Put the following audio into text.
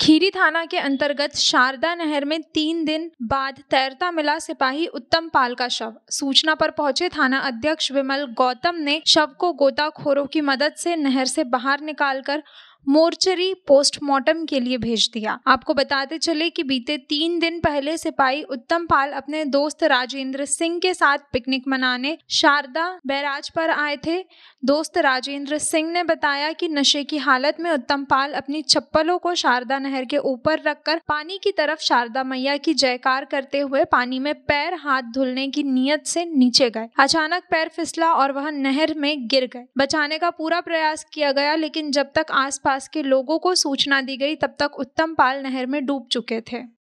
खीरी थाना के अंतर्गत शारदा नहर में तीन दिन बाद तैरता मिला सिपाही उत्तम पाल का शव सूचना पर पहुंचे थाना अध्यक्ष विमल गौतम ने शव को गोताखोरों की मदद से नहर से बाहर निकालकर मोर्चरी पोस्टमार्टम के लिए भेज दिया आपको बताते चले कि बीते तीन दिन पहले सिपाही उत्तम पाल अपने दोस्त राजेंद्र सिंह के साथ पिकनिक मनाने शारदा बैराज पर आए थे दोस्त राजेंद्र सिंह ने बताया कि नशे की हालत में उत्तम पाल अपनी चप्पलों को शारदा नहर के ऊपर रखकर पानी की तरफ शारदा मैया की जयकार करते हुए पानी में पैर हाथ धुलने की नीयत से नीचे गए अचानक पैर फिसला और वह नहर में गिर गए बचाने का पूरा प्रयास किया गया लेकिन जब तक आसपास आसपास के लोगों को सूचना दी गई तब तक उत्तम पाल नहर में डूब चुके थे